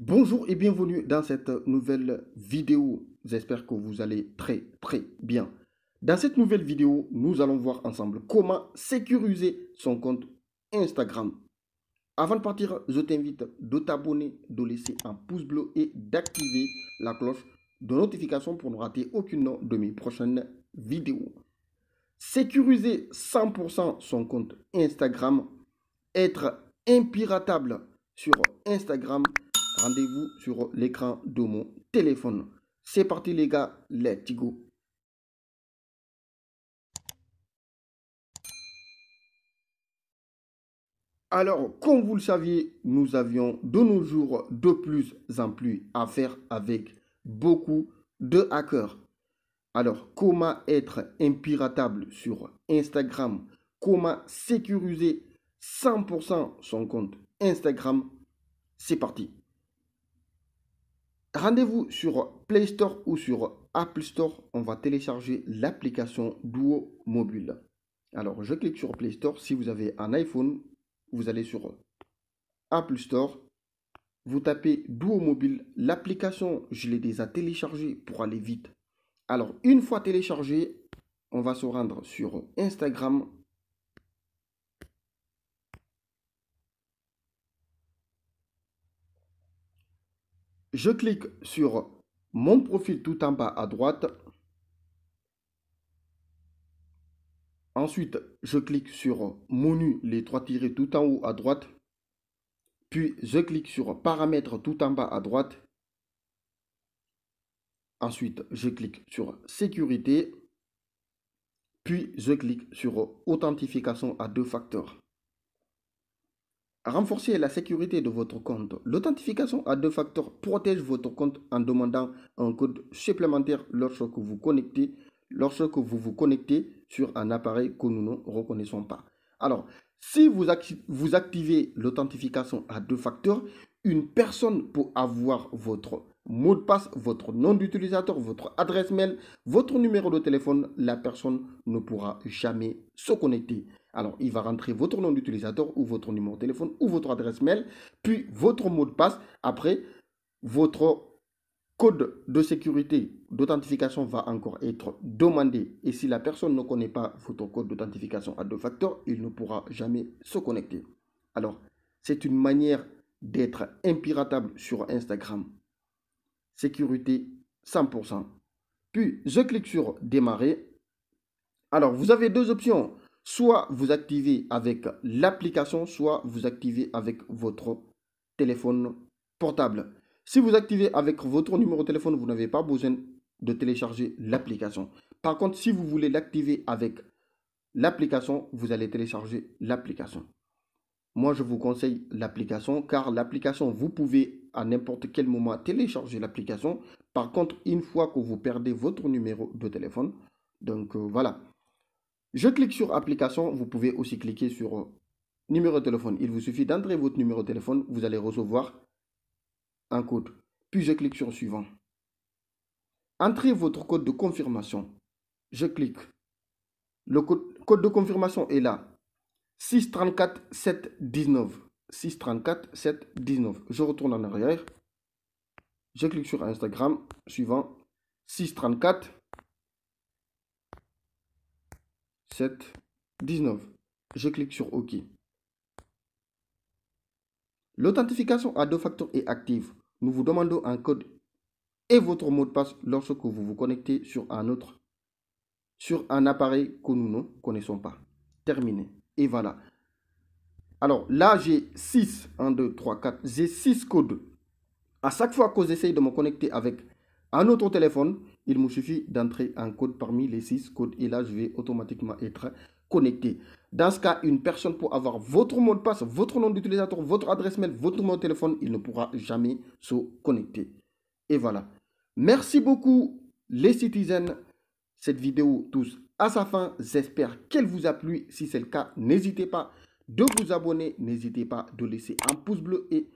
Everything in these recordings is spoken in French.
Bonjour et bienvenue dans cette nouvelle vidéo. J'espère que vous allez très très bien. Dans cette nouvelle vidéo, nous allons voir ensemble comment sécuriser son compte Instagram. Avant de partir, je t'invite de t'abonner, de laisser un pouce bleu et d'activer la cloche de notification pour ne rater aucune de mes prochaines vidéos. Sécuriser 100% son compte Instagram, être impiratable sur Instagram, Rendez-vous sur l'écran de mon téléphone. C'est parti les gars, let's go. Alors, comme vous le saviez, nous avions de nos jours de plus en plus à faire avec beaucoup de hackers. Alors, comment être impiratable sur Instagram Comment sécuriser 100% son compte Instagram C'est parti Rendez-vous sur Play Store ou sur Apple Store. On va télécharger l'application Duo Mobile. Alors, je clique sur Play Store. Si vous avez un iPhone, vous allez sur Apple Store. Vous tapez Duo Mobile. L'application, je l'ai déjà téléchargée pour aller vite. Alors, une fois téléchargée, on va se rendre sur Instagram Je clique sur mon profil tout en bas à droite. Ensuite, je clique sur menu, les trois tirés tout en haut à droite. Puis, je clique sur paramètres tout en bas à droite. Ensuite, je clique sur sécurité. Puis, je clique sur authentification à deux facteurs. Renforcer la sécurité de votre compte. L'authentification à deux facteurs protège votre compte en demandant un code supplémentaire lorsque vous connectez, lorsque vous vous connectez sur un appareil que nous ne reconnaissons pas. Alors, si vous, vous activez l'authentification à deux facteurs, une personne peut avoir votre mot de passe, votre nom d'utilisateur, votre adresse mail, votre numéro de téléphone, la personne ne pourra jamais se connecter. Alors, il va rentrer votre nom d'utilisateur ou votre numéro de téléphone ou votre adresse mail, puis votre mot de passe. Après, votre code de sécurité d'authentification va encore être demandé. Et si la personne ne connaît pas votre code d'authentification à deux facteurs, il ne pourra jamais se connecter. Alors, c'est une manière d'être impiratable sur Instagram sécurité 100%. Puis, je clique sur démarrer. Alors, vous avez deux options. Soit vous activez avec l'application, soit vous activez avec votre téléphone portable. Si vous activez avec votre numéro de téléphone, vous n'avez pas besoin de télécharger l'application. Par contre, si vous voulez l'activer avec l'application, vous allez télécharger l'application. Moi, je vous conseille l'application car l'application, vous pouvez à n'importe quel moment télécharger l'application. Par contre, une fois que vous perdez votre numéro de téléphone, donc euh, voilà. Je clique sur application, vous pouvez aussi cliquer sur euh, numéro de téléphone. Il vous suffit d'entrer votre numéro de téléphone, vous allez recevoir un code. Puis je clique sur suivant. Entrez votre code de confirmation. Je clique. Le code, code de confirmation est là. 634 719. 634 34, 7, 19. Je retourne en arrière. Je clique sur Instagram. Suivant. 6, 34, 7, 19. Je clique sur OK. L'authentification à deux facteurs est active. Nous vous demandons un code et votre mot de passe lorsque vous vous connectez sur un autre, sur un appareil que nous ne connaissons pas. Terminé. Et voilà. Alors là, j'ai 6, 1, 2, 3, 4, j'ai 6 codes. À chaque fois que j'essaye de me connecter avec un autre téléphone, il me suffit d'entrer un code parmi les 6 codes et là, je vais automatiquement être connecté. Dans ce cas, une personne pour avoir votre mot de passe, votre nom d'utilisateur, votre adresse mail, votre numéro de téléphone, il ne pourra jamais se connecter. Et voilà. Merci beaucoup les citizens. Cette vidéo tous à sa fin. J'espère qu'elle vous a plu. Si c'est le cas, n'hésitez pas de vous abonner. N'hésitez pas de laisser un pouce bleu et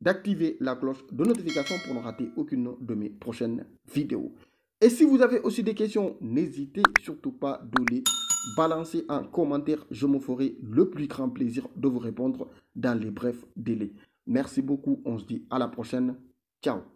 d'activer la cloche de notification pour ne rater aucune de mes prochaines vidéos. Et si vous avez aussi des questions, n'hésitez surtout pas de les balancer en commentaire. Je me ferai le plus grand plaisir de vous répondre dans les brefs délais. Merci beaucoup. On se dit à la prochaine. Ciao.